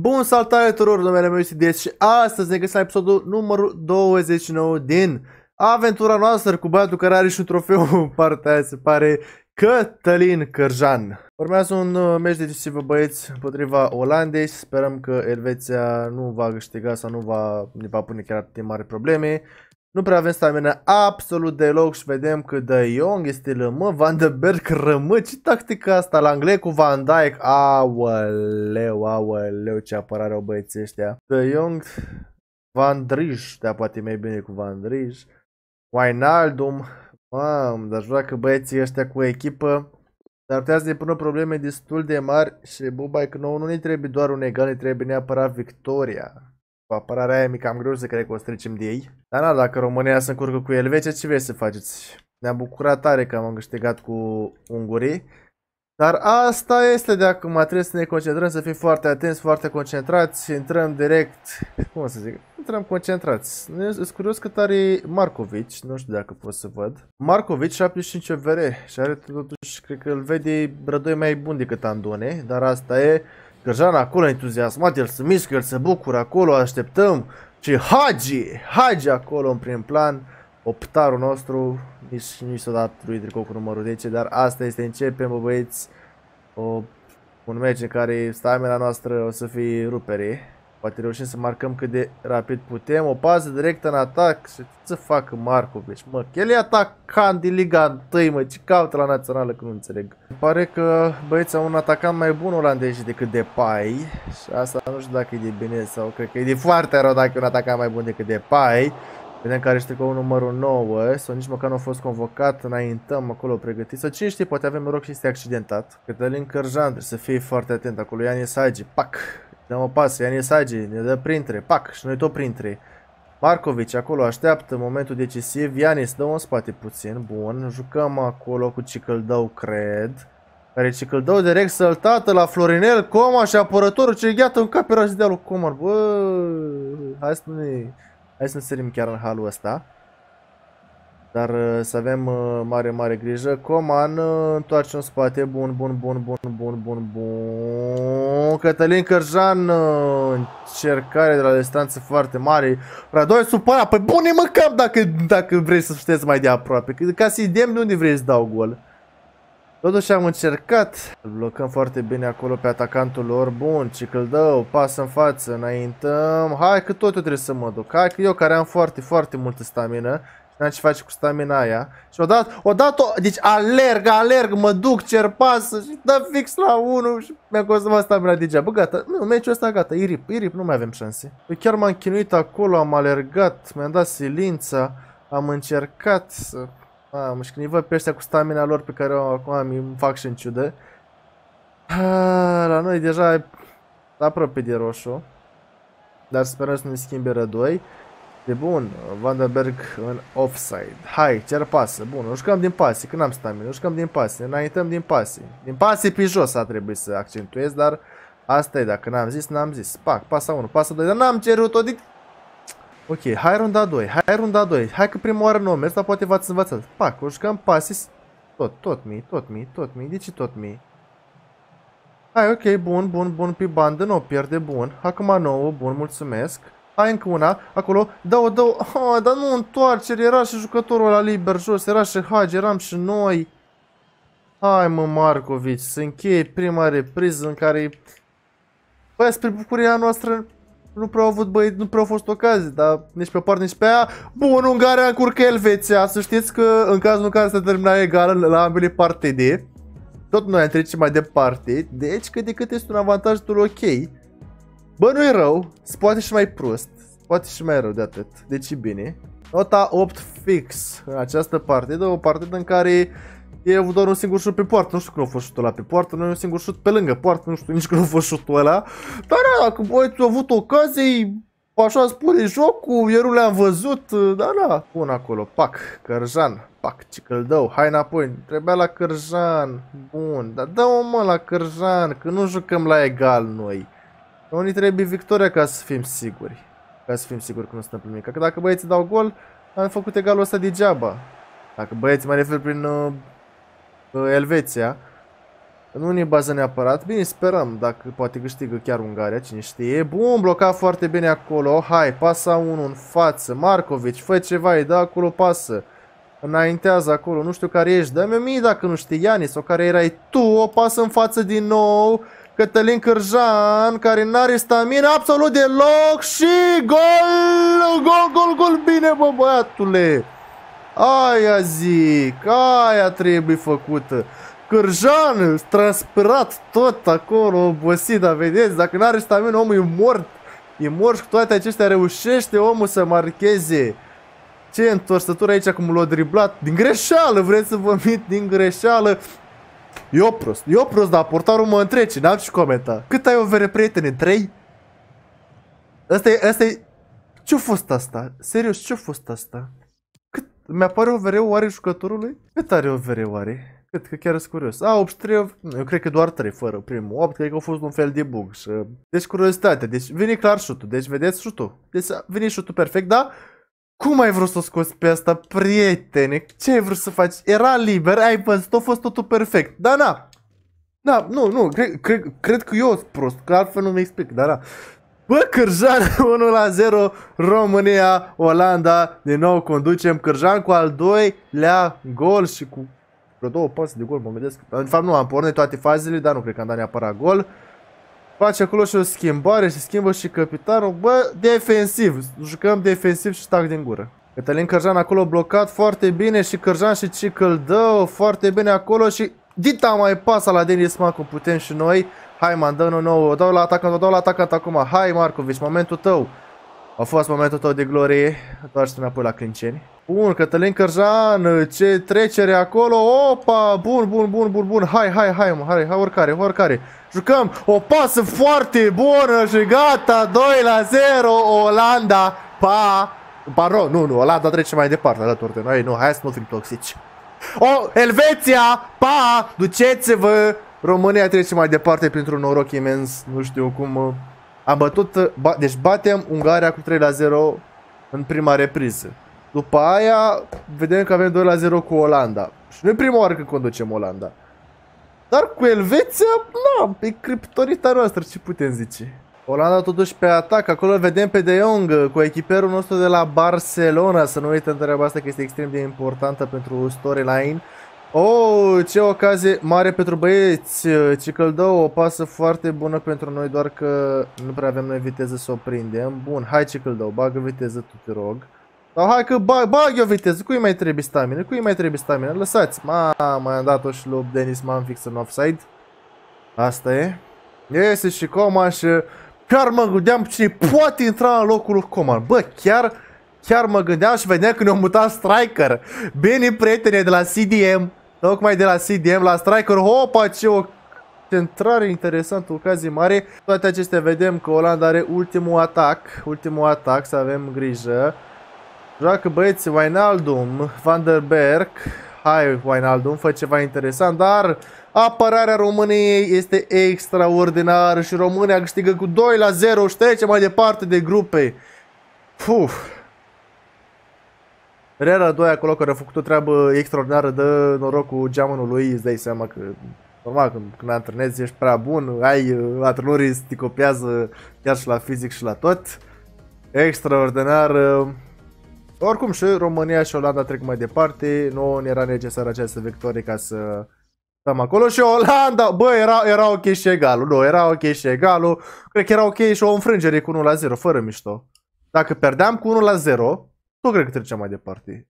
Bun, salutare tuturor, numele meu este Des și astăzi ne găsim la episodul numărul 29 din aventura noastră cu băiatul care are și un trofeu în partea aia, se pare Cătălin Cărjan. Urmează un uh, meci decisiv, băieți, împotriva Olandei sperăm că Elveția nu va câștiga sau nu va, ne va pune chiar atât de mari probleme. Nu prea avem stamina absolut deloc și vedem că De Jong este lămă, Van de Berg rămă. Ce tactică asta la Anglie cu Van Dijk? Aoleu, aoleu, ce apărare au băieții ăștia. De Jong, Van Drij, da, poate mai bine cu Van Drij. Wijnaldum, mam, dar joacă băieții ăștia cu echipă. Dar putea să ne pună probleme destul de mari și bubai că nouă nu ne trebuie doar un egal, ne trebuie neapărat victoria apărarea aia mi cam greu să cred că o trecem de ei. Dar na, dacă România se încurcă cu Elveția, ce vrei să faceți? Ne-am bucurat tare că am câștigat cu ungurii. Dar asta este de acum, trebuie să ne concentrăm, să fim foarte atenți, foarte concentrați, intrăm direct, cum să zic, intrăm concentrați. Sunt curios cât are Markovic, nu știu dacă pot să văd. Markovic 75 VR și are totuși, cred că îl vede brădoi mai bun decât Andone, dar asta e. Cărjan acolo entuziasmat, el se mișcă, el se bucură acolo, așteptăm. Și Hagi, Hagi acolo în prim plan, optarul nostru, nici, nu s-a dat lui tricou cu numărul 10, dar asta este, începem băieți, o, un meci în care stamina noastră o să fie rupere. Poate reușim să marcăm cât de rapid putem. O pază directă în atac. Și ce facă Markovic? Mă, el e atacant din Liga 1, mă. Ce caută la națională că nu înțeleg. Pare că băieții au un atacant mai bun olandezii decât de Pai. Și asta nu știu dacă e de bine sau cred că e de foarte rău dacă e un atacant mai bun decât de Pai. Vedem care este cu numărul 9 sau nici măcar nu a fost convocat, înaintăm acolo pregătit. Sau cine știe, poate avem noroc și este accidentat. Cătălin Cărjan, trebuie să fie foarte atent acolo. Ianis Hagi, pac! Dăm da, o pasă, Ianisagi ne dă printre, pac, și noi tot printre. Markovic acolo așteaptă momentul decisiv, Ianis dă un spate puțin, bun, jucăm acolo cu Cicăldău, cred. Care Cicăldău direct săltată la Florinel, Coma și apărătorul ce gheată în cap era și dealul Comar, bă, hai să ne... Hai să ne serim chiar în halul ăsta. Dar uh, să avem uh, mare, mare grijă. Coman uh, întoarce în spate. Bun, bun, bun, bun, bun, bun, bun. Cătălin Cărjan, uh, încercare de la distanță foarte mare. Radoi supăra, păi bune mă cap dacă, dacă vrei să șteți mai de aproape. Ca să-i de unde vrei să dau gol? Totuși am încercat. Îl blocăm foarte bine acolo pe atacantul lor. Bun, Cicăldău, pas în față, înaintăm. Hai că tot eu trebuie să mă duc. Hai că eu care am foarte, foarte multă stamină. N-am ce face cu stamina aia. Și odată, odată, deci alerg, alerg, mă duc, cer pasă și dă fix la 1 și mi-a consumat stamina degeaba. Bă, gata, nu, meciul ăsta gata, irip, irip, nu mai avem șanse. Eu chiar m-am chinuit acolo, am alergat, mi-am dat silința, am încercat să... Mamă, și când îi văd pe ăștia cu stamina lor pe care o, acum îmi fac și în ciudă. A, la noi deja aproape de roșu. Dar sperăm să ne schimbe rădoi. E bun, Vandenberg în offside. Hai, cer pasă. Bun, nu jucăm din pase, că n-am stamina. Nu jucăm din pase, înaintăm din pase. Din pase pe jos a trebuit să accentuez, dar asta e, dacă n-am zis, n-am zis. Pac, pasa 1, pasa 2, dar n-am cerut-o din... Ok, hai runda 2, hai runda 2, hai că prima oară nu am mers, dar poate v-ați învățat. Pac, o jucăm pase, tot, tot mi, tot mi, tot mi, de ce tot mi? Hai, ok, bun, bun, bun, pe bandă, nu pierde, bun. Acum nouă, bun, mulțumesc. Hai încă una, acolo, dau, dau, oh, dar nu întoarcere, era și jucătorul ăla liber jos, era și Hagi, eram și noi. Hai mă, Marcovici, să încheie prima repriză în care... Băi, spre bucuria noastră nu prea au avut băi, nu prea au fost ocazii, dar nici pe par, nici pe aia. Bun, Ungaria încurcă Elveția. Să știți că în cazul în care se termina egal la ambele de tot noi am trecut mai departe, deci cât de cât este un avantajtul ok. Bă, nu-i rău, poate și mai prost, poate și mai rău de atât, deci e bine. Nota 8 fix în această partidă, o partidă în care e avut doar un singur șut pe poartă, nu știu când a fost șutul ăla pe poartă, nu e un singur șut pe lângă poartă, nu știu nici când a fost șutul ăla. Dar da, dacă băieți avut ocazii, așa spune jocul, eu nu le-am văzut, da, da, pun acolo, pac, Cărjan, pac, ce dau, hai înapoi, trebuia la Cărjan, bun, dar dă-o mă la Cărjan, că nu jucăm la egal noi. Unii trebuie victoria ca să fim siguri. Ca să fim siguri că nu suntem nimic. Că dacă băieții dau gol, am făcut egalul ăsta degeaba. Dacă băieții, mă refer prin uh, uh Elveția, nu ne bază neapărat. Bine, sperăm dacă poate câștigă chiar Ungaria, cine știe. Bun, blocat foarte bine acolo. Hai, pasa 1 în față. Marcovici, fă ceva, îi dă acolo pasă. Înaintează acolo, nu știu care ești. Dă-mi mie dacă nu știi, Ianis, o care erai tu, o pasă în față din nou. Cătălin Cârjan, care n-are stamina absolut deloc și gol, gol, gol, gol, bine bă băiatule. Aia zic, aia trebuie făcută. Cârjan, transpirat tot acolo, obosit, dar vedeți, dacă n-are stamina, omul e mort. E mort cu toate acestea, reușește omul să marcheze. Ce întorsătură aici, cum l-a driblat din greșeală, vreți să vă mit din greșeală. Eu prost, eu prost, dar portarul mă întrece, n-am și comenta. Cât ai o vere prietene? 3? Asta e, asta e... Ce-a fost asta? Serios, ce-a fost asta? Cât... Mi-apare vere oare jucătorului? Cât are o vere oare? Cât, că chiar sunt curios. A, 83, eu cred că doar 3 fără primul. 8, cred că a fost un fel de bug. Deci curiozitate, deci vine clar șutul. Deci vedeți șutul. Deci vine șutul perfect, da? Cum ai vrut să o scoți pe asta, prietene? Ce ai vrut să faci? Era liber, ai văzut, a fost totul perfect. Da, na. Da. da, nu, nu, cred, cred, cred că eu sunt prost, că altfel nu mi explic, dar da. Bă, Cârjan 1 la 0, România, Olanda, din nou conducem Cârjan cu al doilea gol și cu vreo două pase de gol, mă gândesc. În fapt nu, am pornit toate fazele, dar nu cred că am dat neapărat gol. Face acolo și o schimbare și schimbă și capitanul. Bă, defensiv. Jucăm defensiv și tac din gură. Cătălin Cărjan acolo blocat foarte bine și Cărjan și cicl. dă foarte bine acolo și Dita mai pasa la Denis Macu, putem și noi. Hai man, dă nu nou, o dau la atacant, o dau la atacant acum. Hai Marcovici, momentul tău. A fost momentul tău de glorie. Doar să ne apoi la Clinceni. Bun, Cătălin Cărjan, ce trecere acolo, opa, bun, bun, bun, bun, bun, hai, hai, hai, mă, hai, hai, oricare, oricare. Jucăm, o pasă foarte bună și gata, 2 la 0, Olanda, pa, ro, nu, nu, Olanda trece mai departe alături de noi, nu, hai să nu fim toxici. O, Elveția, pa, duceți-vă, România trece mai departe printr-un noroc imens, nu știu cum, uh, am bătut, ba, deci batem Ungaria cu 3 la 0 în prima repriză. După aia, vedem că avem 2 la 0 cu Olanda. Și nu e prima oară când conducem Olanda. Dar cu Elveția, na, e criptorita noastră, ce putem zice? Olanda totuși pe atac, acolo vedem pe De Jong cu echiperul nostru de la Barcelona, să nu uităm întrebarea asta că este extrem de importantă pentru storyline. Oh, ce ocazie mare pentru băieți, Cicăldău, o pasă foarte bună pentru noi, doar că nu prea avem noi viteză să o prindem. Bun, hai Cicăldău, bagă viteză tu, te rog. Dar hai că bag, bag eu viteză, cui mai trebuie stamina, cui mai trebuie stamina, lăsați. Mamă, am dat-o și lui Denis m-am fix în offside. Asta e. Iese și Coman și chiar mă gândeam cine poate intra în locul lui Coman. Bă, chiar, chiar mă gândeam și vedeam că ne-au mutat striker. Bine, prietene, de la CDM, tocmai de la CDM la striker, hopa, ce o centrare interesantă, ocazie mare. Toate acestea vedem că Olanda are ultimul atac, ultimul atac, să avem grijă. Joacă băieții Wijnaldum, Van der Berg. Hai Wijnaldum, fă ceva interesant, dar apărarea României este extraordinară și România câștigă cu 2 la 0 și trece mai departe de grupe. Puf. Rera 2 acolo care a făcut o treabă extraordinară de noroc cu geamănul lui, îți dai seama că normal când, când antrenezi ești prea bun, ai uh, antrenorii te copiază chiar și la fizic și la tot. Extraordinar. Uh, oricum și România și Olanda trec mai departe, nu era necesară această victorie ca să stăm acolo și Olanda, bă, era, era ok și egalul, nu, era ok și egalul, cred că era ok și o înfrângere cu 1 la 0, fără mișto. Dacă perdeam cu 1 la 0, nu cred că treceam mai departe.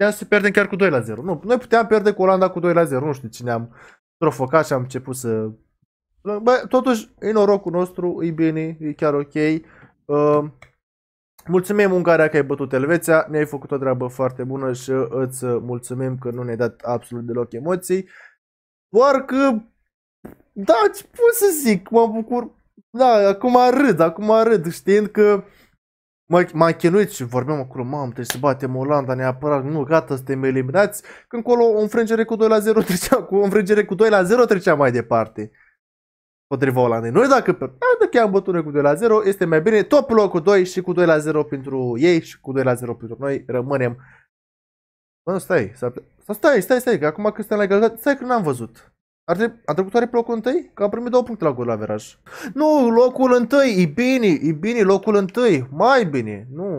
Ia să pierdem chiar cu 2 la 0, nu, noi puteam pierde cu Olanda cu 2 la 0, nu știu cine am trofocat și am început să... Bă, totuși, e norocul nostru, e bine, e chiar ok. Uh, Mulțumim Ungaria că ai bătut Elveția, ne-ai făcut o treabă foarte bună și îți mulțumim că nu ne-ai dat absolut deloc emoții. Doar că, da, ce pot să zic, mă bucur, da, acum râd, acum râd, știind că m a chinuit și vorbeam acolo, mamă, trebuie să batem Olanda neapărat, nu, gata, suntem eliminați. Când colo o înfrângere cu 2 la 0 trecea, cu o înfrângere cu 2 la 0 trecea mai departe potriva Olandei. Noi dacă pierdem, chiar bătune cu 2 la 0, este mai bine top loc cu 2 și cu 2 la 0 pentru ei și cu 2 la 0 pentru noi. Rămânem. Bă, nu, stai, stai, stai, stai, că acum că suntem la egalitate, stai că n-am văzut. Ar trebui, a trecut oare pe locul întâi? Că am primit două puncte la gol la veraj. Nu, locul întâi, e bine, e bine, locul întâi, mai bine. Nu.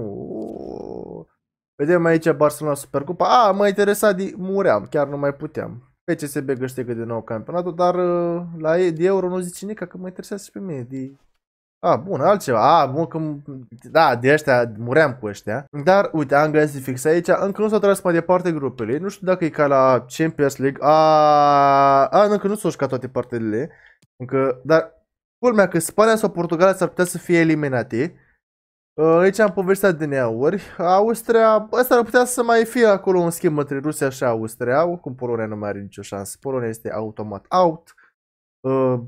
Vedem aici Barcelona Supercupa. A, mă interesa, muream, chiar nu mai puteam. FCSB câștigă din nou campionatul, dar uh, la ei de euro nu zice nici că mă interesează și pe mine. De... A, bun, altceva. A, bun, că... Da, de ăștia, muream cu ăștia. Dar, uite, am găsit fix aici. Încă nu s-au tras mai departe grupele. Nu știu dacă e ca la Champions League. A, a încă nu s-au jucat toate partidele. Încă, dar, culmea că Spania sau Portugalia s-ar putea să fie eliminate. Uh, aici am povestea de neauri. Austria, asta ar putea să mai fie acolo un schimb între Rusia și Austria. Oricum Polonia nu mai are nicio șansă. Polonia este automat out. Uh,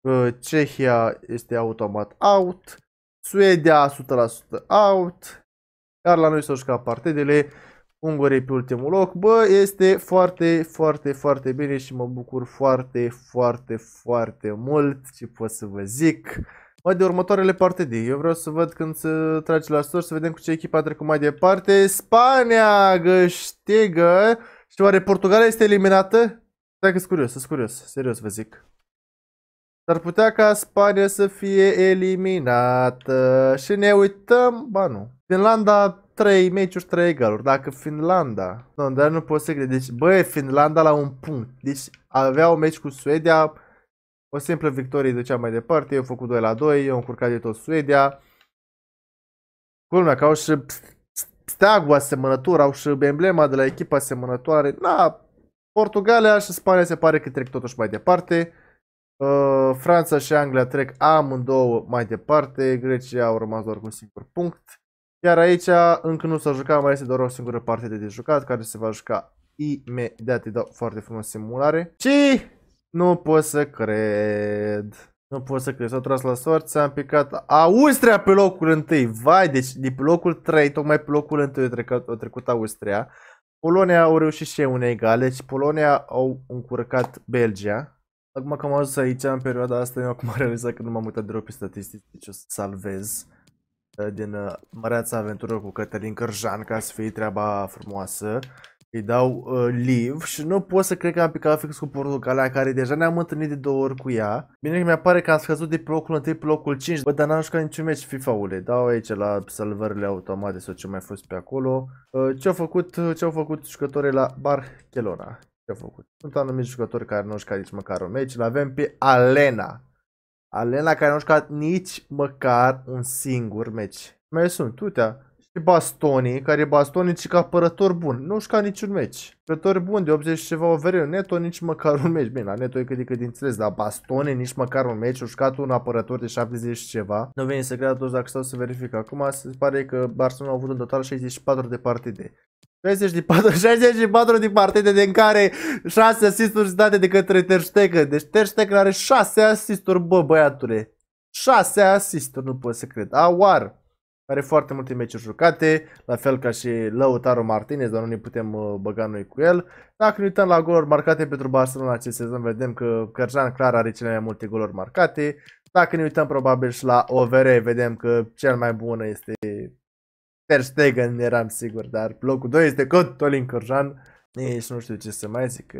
uh, Cehia este automat out. Suedia 100% out. Iar la noi s-au jucat partidele. Ungurii pe ultimul loc. Bă, este foarte, foarte, foarte bine și mă bucur foarte, foarte, foarte mult. Ce pot să vă zic. Mai de următoarele partide. Eu vreau să văd când se trage la sor, să vedem cu ce echipă a trecut mai departe. Spania găștigă și oare Portugalia este eliminată? Stai că curios, sunt curios, serios vă zic. S-ar putea ca Spania să fie eliminată și ne uităm, ba nu. Finlanda 3 meciuri, 3 egaluri. Dacă Finlanda, nu, dar nu pot să crede Deci, băi, Finlanda la un punct. Deci avea un meci cu Suedia, o simplă victorie de cea mai departe, eu făcut 2 la 2, eu încurcat de tot Suedia. Culmea că au și steagul asemănător, au și emblema de la echipa asemănătoare. Na, Portugalia și Spania se pare că trec totuși mai departe. Uh, Franța și Anglia trec amândouă mai departe, Grecia au rămas doar cu un singur punct. Iar aici încă nu s-a jucat, mai este doar o singură parte de jucat, care se va juca imediat, îi dau foarte frumos simulare. Și nu pot să cred. Nu pot să cred. S-a tras la sorți, am picat Austria pe locul întâi. Vai, deci de pe locul 3, tocmai pe locul întâi a trecut, a trecut Austria. Polonia au reușit și ei un egal, deci Polonia au încurcat Belgia. Acum că am ajuns aici în perioada asta, eu acum am realizat că nu m-am uitat deloc pe statistici, deci o să salvez uh, din uh, măreața aventură cu Cătălin Cărjan ca să fie treaba frumoasă. Îi dau uh, leave și nu pot să cred că am picat fix cu portocalea care deja ne-am întâlnit de două ori cu ea. Bine că mi-apare că am scăzut de pe locul 1 pe locul 5, bă, dar n-am jucat niciun meci FIFA-ule. Dau aici la salvările automate sau ce mai fost pe acolo. Uh, ce-au făcut, ce -au făcut jucătorii la Barcelona? Ce-au făcut? Sunt anumiti jucători care nu au jucat nici măcar un meci. L-avem pe Alena. Alena care nu a jucat nici măcar un singur meci. Mai sunt, uite, și Bastoni, care e Bastoni și ca apărător bun. Nu știu ca niciun meci. Apărător bun de 80 și ceva over Neto nici măcar un meci. Bine, la Neto e cât de cât înțeles, dar Bastoni nici măcar un meci. Ușcat un apărător de 70 și ceva. Nu veni să creadă toți dacă stau să verific acum. Se pare că Barcelona a avut în total 64 de partide. 64, 64 de partide din care 6 asisturi date de către Ter Stegen. Deci Ter Stegen are 6 asisturi, bă, băiatule. 6 asisturi, nu pot să cred. Awar. Are foarte multe meciuri jucate, la fel ca și Lautaro Martinez, dar nu ne putem uh, băga noi cu el. Dacă ne uităm la goluri marcate pentru Barcelona acest sezon, vedem că Cărjan clar are cele mai multe goluri marcate. Dacă ne uităm probabil și la OVR, vedem că cel mai bun este Ter Stegen, eram sigur, dar locul 2 este Cotolin Cărjan. Nici nu știu ce să mai zic.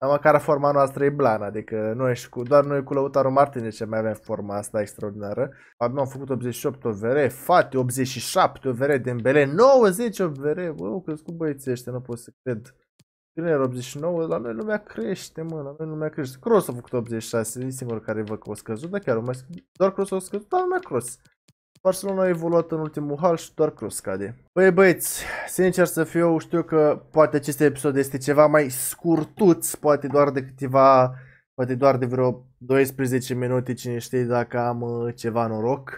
Dar măcar forma noastră e blană, adică noi și cu, doar noi cu Lăutaru Martinez ce mai avem forma asta extraordinară. Abia am făcut 88 OVR, Fate 87 OVR, Dembele 90 OVR, bă, au crescut băieții ăștia, nu pot să cred. Tânăr 89, la noi lumea crește, mă, la noi lumea crește. Cross a făcut 86, e singurul care văd că o scăzut, dar chiar mai doar Cross a scăzut, dar lumea Cross. Barcelona a evoluat în ultimul hal și doar Cruz scade. Băi băieți, sincer să fiu, eu știu că poate acest episod este ceva mai scurtuț, poate doar de câteva, poate doar de vreo 12 minute, cine știe dacă am uh, ceva noroc.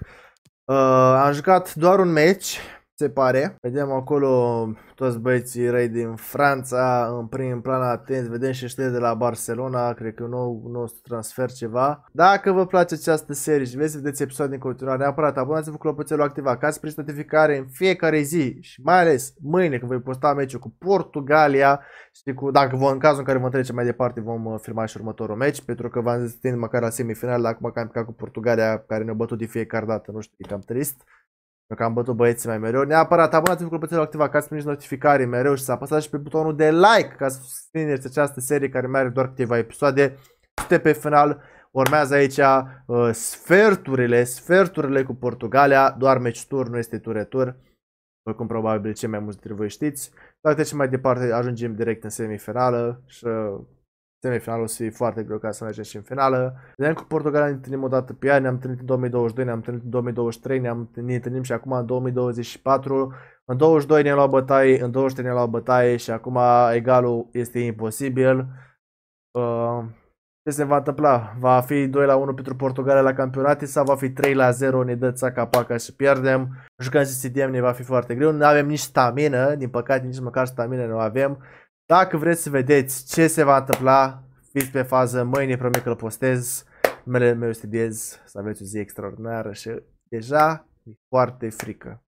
Uh, am jucat doar un match se pare. Vedem acolo toți băieții răi din Franța, în prim plan atenți, vedem și știri de la Barcelona, cred că un nou, nostru transfer ceva. Dacă vă place această serie și vreți să vedeți episoade din continuare, neapărat abonați-vă cu clopoțelul activat ca să primiți notificare în fiecare zi și mai ales mâine când voi posta meciul cu Portugalia și cu, dacă vă, în cazul în care vă trece mai departe vom uh, filma și următorul meci, pentru că v-am zis măcar la semifinal, acum că am picat cu Portugalia care ne-a bătut de fiecare dată, nu știu, e cam trist. Eu că am bătut băieții mai mereu. Neapărat abonați-vă cu clopoțelul activat ca să primiți notificare mereu și să apăsați și pe butonul de like ca să susțineți această serie care mai are doar câteva episoade. Este pe final. Urmează aici uh, sferturile, sferturile cu Portugalia, doar meci tur, nu este tur-retur. Voi cum probabil cei mai mulți dintre voi știți. Dar și mai departe, ajungem direct în semifinală și uh, semifinalul să fie foarte greu ca să mergem și în finală. Ne-am cu Portugalia, ne întâlnim o dată pe ea, ne-am întâlnit în 2022, ne-am întâlnit în 2023, ne-am, întâlnit și acum în 2024. În 22 ne-am luat bătaie, în 23 ne-am luat bătaie și acum egalul este imposibil. Uh, ce se va întâmpla? Va fi 2 la 1 pentru Portugalia la campionate sau va fi 3 la 0, ne dă țaca paca și pierdem. Jucăm și CDM, ne va fi foarte greu. Nu avem nici stamină, din păcate nici măcar stamină nu avem. Dacă vreți să vedeți ce se va întâmpla, fiți pe fază, mâine promit că îl postez, mele meu studiez, să aveți o zi extraordinară și deja e foarte frică.